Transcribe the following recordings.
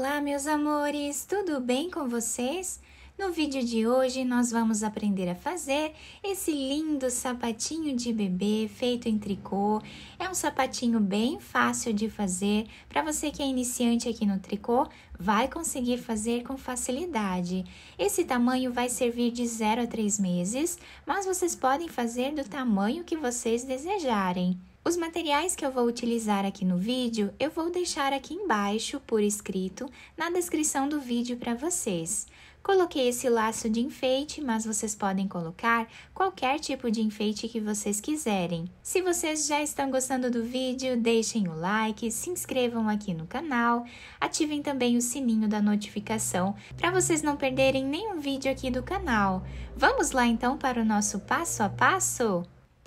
Olá, meus amores, tudo bem com vocês? No vídeo de hoje, nós vamos aprender a fazer esse lindo sapatinho de bebê feito em tricô. É um sapatinho bem fácil de fazer. Para você que é iniciante aqui no tricô, vai conseguir fazer com facilidade. Esse tamanho vai servir de 0 a 3 meses, mas vocês podem fazer do tamanho que vocês desejarem. Os materiais que eu vou utilizar aqui no vídeo, eu vou deixar aqui embaixo, por escrito, na descrição do vídeo para vocês. Coloquei esse laço de enfeite, mas vocês podem colocar qualquer tipo de enfeite que vocês quiserem. Se vocês já estão gostando do vídeo, deixem o like, se inscrevam aqui no canal, ativem também o sininho da notificação para vocês não perderem nenhum vídeo aqui do canal. Vamos lá então para o nosso passo a passo?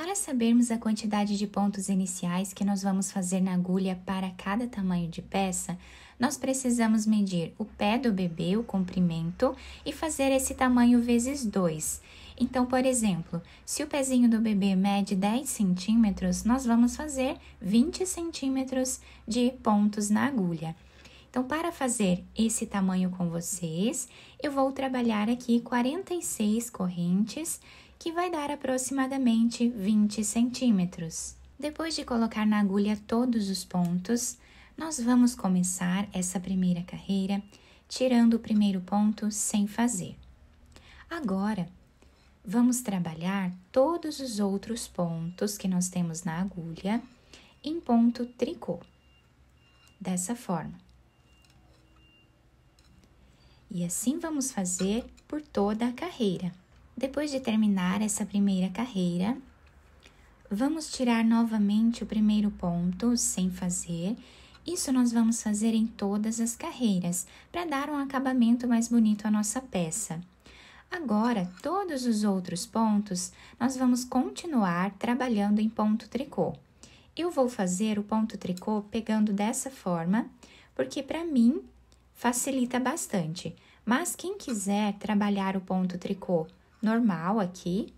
Para sabermos a quantidade de pontos iniciais que nós vamos fazer na agulha para cada tamanho de peça, nós precisamos medir o pé do bebê, o comprimento, e fazer esse tamanho vezes 2. Então, por exemplo, se o pezinho do bebê mede 10 centímetros, nós vamos fazer 20 centímetros de pontos na agulha. Então, para fazer esse tamanho com vocês, eu vou trabalhar aqui 46 correntes que vai dar aproximadamente 20 centímetros. Depois de colocar na agulha todos os pontos, nós vamos começar essa primeira carreira tirando o primeiro ponto sem fazer. Agora, vamos trabalhar todos os outros pontos que nós temos na agulha em ponto tricô, dessa forma. E assim vamos fazer por toda a carreira. Depois de terminar essa primeira carreira, vamos tirar novamente o primeiro ponto sem fazer. Isso nós vamos fazer em todas as carreiras para dar um acabamento mais bonito à nossa peça. Agora, todos os outros pontos, nós vamos continuar trabalhando em ponto tricô. Eu vou fazer o ponto tricô pegando dessa forma, porque para mim facilita bastante. Mas quem quiser trabalhar o ponto tricô normal aqui,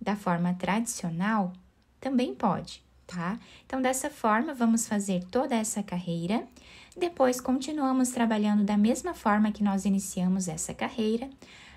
da forma tradicional, também pode, tá? Então, dessa forma, vamos fazer toda essa carreira. Depois, continuamos trabalhando da mesma forma que nós iniciamos essa carreira.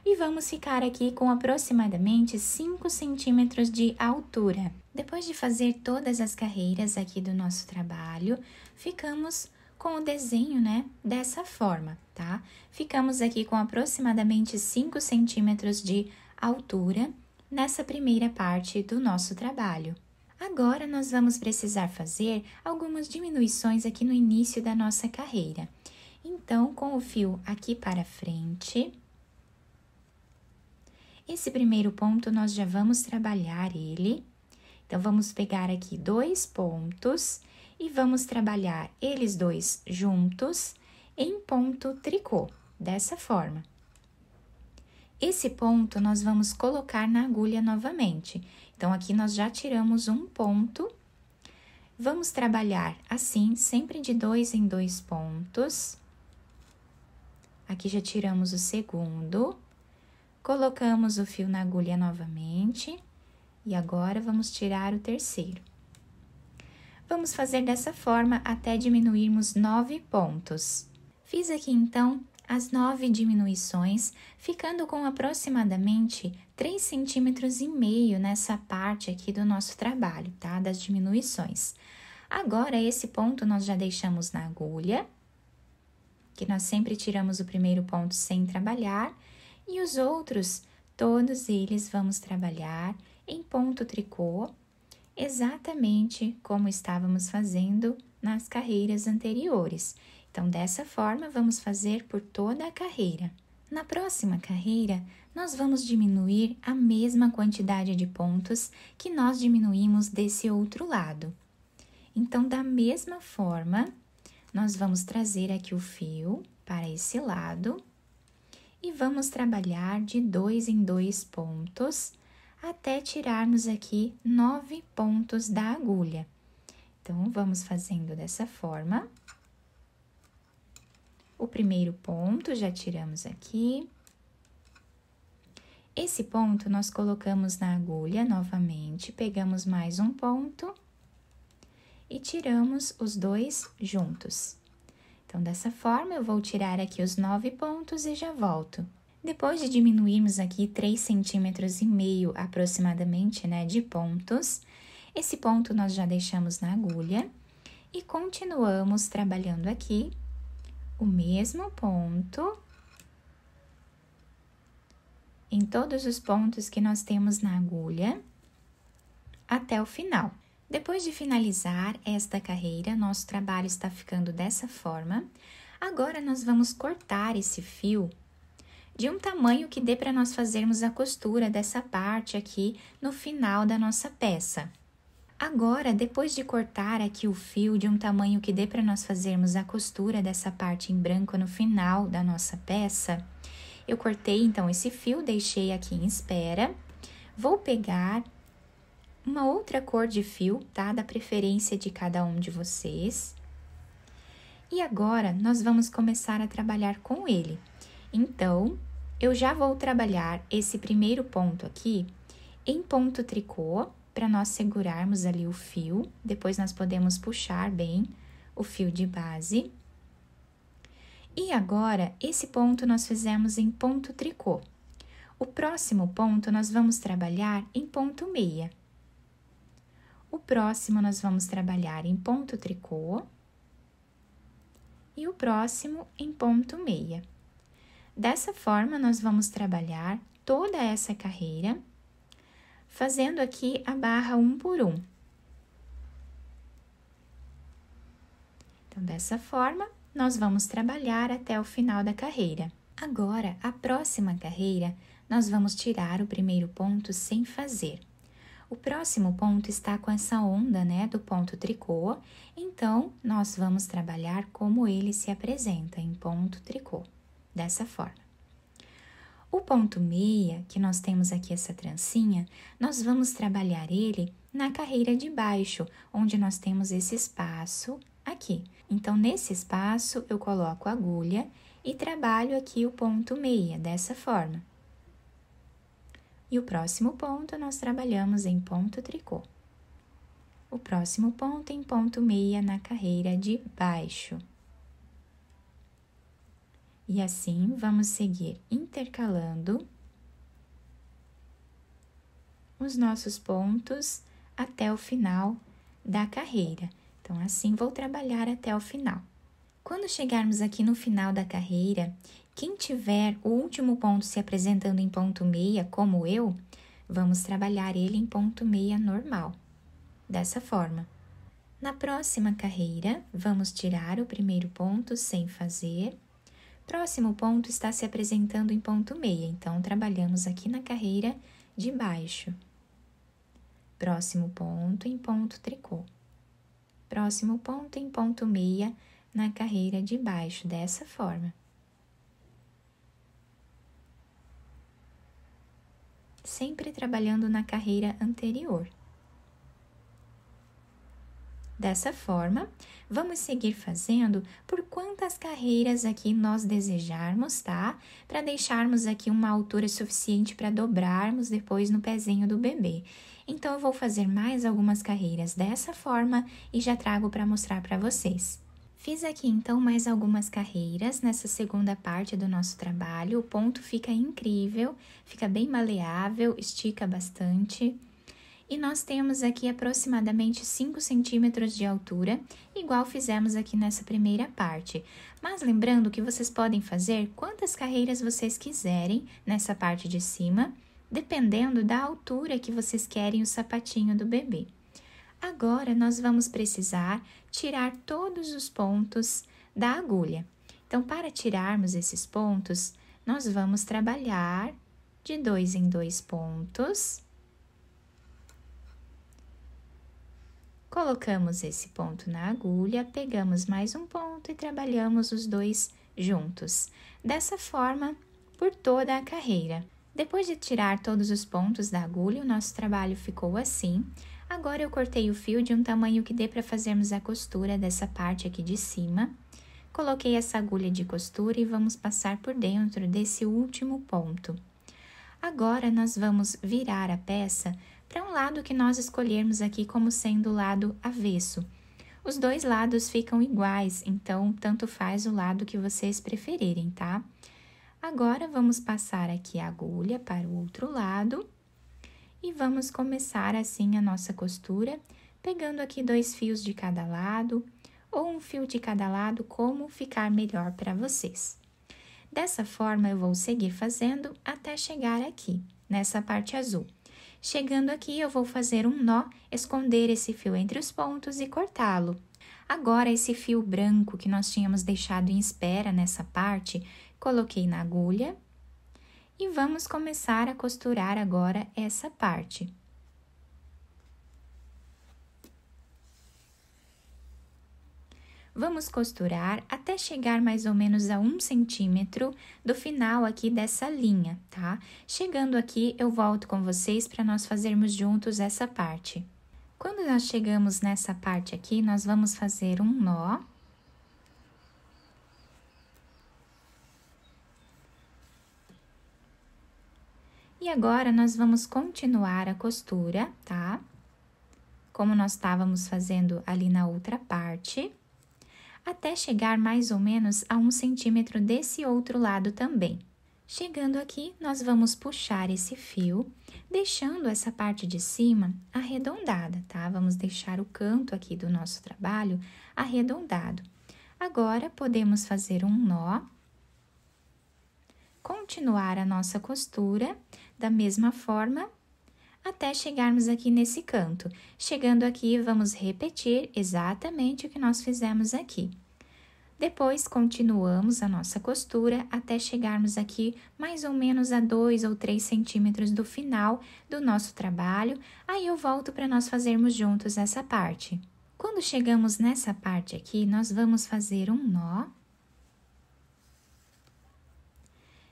E vamos ficar aqui com aproximadamente 5 centímetros de altura. Depois de fazer todas as carreiras aqui do nosso trabalho, ficamos com o desenho, né, dessa forma, tá? Ficamos aqui com aproximadamente 5 centímetros de altura nessa primeira parte do nosso trabalho. Agora, nós vamos precisar fazer algumas diminuições aqui no início da nossa carreira. Então, com o fio aqui para frente, esse primeiro ponto nós já vamos trabalhar ele. Então, vamos pegar aqui dois pontos e vamos trabalhar eles dois juntos em ponto tricô, dessa forma. Esse ponto nós vamos colocar na agulha novamente. Então, aqui nós já tiramos um ponto. Vamos trabalhar assim, sempre de dois em dois pontos. Aqui já tiramos o segundo. Colocamos o fio na agulha novamente. E agora, vamos tirar o terceiro. Vamos fazer dessa forma até diminuirmos 9 pontos. Fiz aqui então as 9 diminuições, ficando com aproximadamente três centímetros e meio nessa parte aqui do nosso trabalho, tá? Das diminuições. Agora, esse ponto nós já deixamos na agulha, que nós sempre tiramos o primeiro ponto sem trabalhar, e os outros, todos eles vamos trabalhar em ponto tricô exatamente como estávamos fazendo nas carreiras anteriores. Então, dessa forma, vamos fazer por toda a carreira. Na próxima carreira, nós vamos diminuir a mesma quantidade de pontos que nós diminuímos desse outro lado. Então, da mesma forma, nós vamos trazer aqui o fio para esse lado e vamos trabalhar de dois em dois pontos até tirarmos aqui nove pontos da agulha. Então, vamos fazendo dessa forma. O primeiro ponto já tiramos aqui. Esse ponto nós colocamos na agulha novamente, pegamos mais um ponto e tiramos os dois juntos. Então, dessa forma, eu vou tirar aqui os nove pontos e já volto. Depois de diminuirmos aqui 3 centímetros e meio aproximadamente, né, de pontos, esse ponto nós já deixamos na agulha e continuamos trabalhando aqui o mesmo ponto em todos os pontos que nós temos na agulha até o final. Depois de finalizar esta carreira, nosso trabalho está ficando dessa forma. Agora nós vamos cortar esse fio de um tamanho que dê para nós fazermos a costura dessa parte aqui no final da nossa peça. Agora, depois de cortar aqui o fio de um tamanho que dê para nós fazermos a costura dessa parte em branco no final da nossa peça, eu cortei então esse fio, deixei aqui em espera. Vou pegar uma outra cor de fio, tá? Da preferência de cada um de vocês. E agora, nós vamos começar a trabalhar com ele. Então, eu já vou trabalhar esse primeiro ponto aqui em ponto tricô, para nós segurarmos ali o fio. Depois nós podemos puxar bem o fio de base. E agora, esse ponto nós fizemos em ponto tricô. O próximo ponto nós vamos trabalhar em ponto meia. O próximo nós vamos trabalhar em ponto tricô. E o próximo em ponto meia. Dessa forma, nós vamos trabalhar toda essa carreira, fazendo aqui a barra um por um. Então, dessa forma, nós vamos trabalhar até o final da carreira. Agora, a próxima carreira, nós vamos tirar o primeiro ponto sem fazer. O próximo ponto está com essa onda, né, do ponto tricô, então nós vamos trabalhar como ele se apresenta em ponto tricô dessa forma. O ponto meia, que nós temos aqui essa trancinha, nós vamos trabalhar ele na carreira de baixo, onde nós temos esse espaço aqui. Então, nesse espaço, eu coloco a agulha e trabalho aqui o ponto meia, dessa forma. E o próximo ponto, nós trabalhamos em ponto tricô. O próximo ponto em ponto meia na carreira de baixo. E assim vamos seguir intercalando os nossos pontos até o final da carreira. Então, assim vou trabalhar até o final. Quando chegarmos aqui no final da carreira, quem tiver o último ponto se apresentando em ponto meia, como eu, vamos trabalhar ele em ponto meia normal, dessa forma. Na próxima carreira, vamos tirar o primeiro ponto sem fazer Próximo ponto está se apresentando em ponto meia, então trabalhamos aqui na carreira de baixo. Próximo ponto em ponto tricô. Próximo ponto em ponto meia na carreira de baixo, dessa forma. Sempre trabalhando na carreira anterior. Dessa forma, vamos seguir fazendo por quantas carreiras aqui nós desejarmos, tá? Para deixarmos aqui uma altura suficiente para dobrarmos depois no pezinho do bebê. Então, eu vou fazer mais algumas carreiras dessa forma e já trago para mostrar para vocês. Fiz aqui então mais algumas carreiras nessa segunda parte do nosso trabalho. O ponto fica incrível, fica bem maleável, estica bastante. E nós temos aqui aproximadamente 5 centímetros de altura, igual fizemos aqui nessa primeira parte. Mas lembrando que vocês podem fazer quantas carreiras vocês quiserem nessa parte de cima, dependendo da altura que vocês querem o sapatinho do bebê. Agora, nós vamos precisar tirar todos os pontos da agulha. Então, para tirarmos esses pontos, nós vamos trabalhar de dois em dois pontos Colocamos esse ponto na agulha, pegamos mais um ponto e trabalhamos os dois juntos. Dessa forma, por toda a carreira. Depois de tirar todos os pontos da agulha, o nosso trabalho ficou assim. Agora eu cortei o fio de um tamanho que dê para fazermos a costura dessa parte aqui de cima. Coloquei essa agulha de costura e vamos passar por dentro desse último ponto. Agora, nós vamos virar a peça para um lado que nós escolhermos aqui como sendo o lado avesso. Os dois lados ficam iguais, então tanto faz o lado que vocês preferirem, tá? Agora vamos passar aqui a agulha para o outro lado e vamos começar assim a nossa costura, pegando aqui dois fios de cada lado ou um fio de cada lado, como ficar melhor para vocês. Dessa forma, eu vou seguir fazendo até chegar aqui, nessa parte azul. Chegando aqui, eu vou fazer um nó, esconder esse fio entre os pontos e cortá-lo. Agora, esse fio branco que nós tínhamos deixado em espera nessa parte, coloquei na agulha e vamos começar a costurar agora essa parte. Vamos costurar até chegar mais ou menos a um centímetro do final aqui dessa linha, tá? Chegando aqui, eu volto com vocês para nós fazermos juntos essa parte. Quando nós chegamos nessa parte aqui, nós vamos fazer um nó. E agora, nós vamos continuar a costura, tá? Como nós estávamos fazendo ali na outra parte até chegar mais ou menos a um centímetro desse outro lado também. Chegando aqui, nós vamos puxar esse fio, deixando essa parte de cima arredondada, tá? Vamos deixar o canto aqui do nosso trabalho arredondado. Agora, podemos fazer um nó, continuar a nossa costura da mesma forma até chegarmos aqui nesse canto. Chegando aqui, vamos repetir exatamente o que nós fizemos aqui. Depois, continuamos a nossa costura até chegarmos aqui mais ou menos a 2 ou 3 centímetros do final do nosso trabalho. Aí eu volto para nós fazermos juntos essa parte. Quando chegamos nessa parte aqui, nós vamos fazer um nó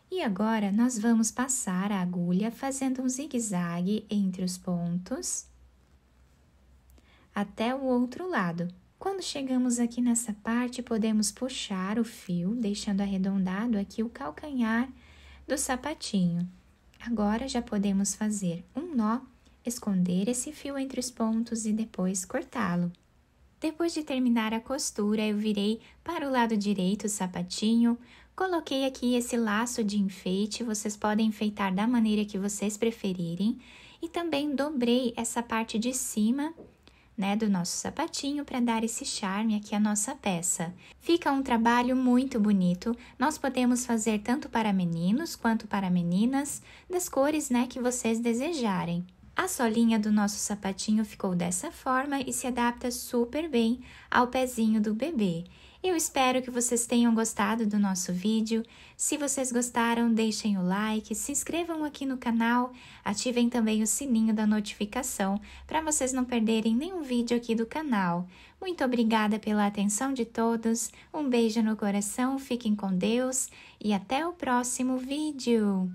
E agora, nós vamos passar a agulha fazendo um zigue-zague entre os pontos até o outro lado. Quando chegamos aqui nessa parte, podemos puxar o fio, deixando arredondado aqui o calcanhar do sapatinho. Agora, já podemos fazer um nó, esconder esse fio entre os pontos e depois cortá-lo. Depois de terminar a costura, eu virei para o lado direito o sapatinho, Coloquei aqui esse laço de enfeite, vocês podem enfeitar da maneira que vocês preferirem. E também dobrei essa parte de cima, né, do nosso sapatinho para dar esse charme aqui à nossa peça. Fica um trabalho muito bonito. Nós podemos fazer tanto para meninos quanto para meninas, das cores, né, que vocês desejarem. A solinha do nosso sapatinho ficou dessa forma e se adapta super bem ao pezinho do bebê. Eu espero que vocês tenham gostado do nosso vídeo. Se vocês gostaram, deixem o like, se inscrevam aqui no canal, ativem também o sininho da notificação para vocês não perderem nenhum vídeo aqui do canal. Muito obrigada pela atenção de todos, um beijo no coração, fiquem com Deus e até o próximo vídeo!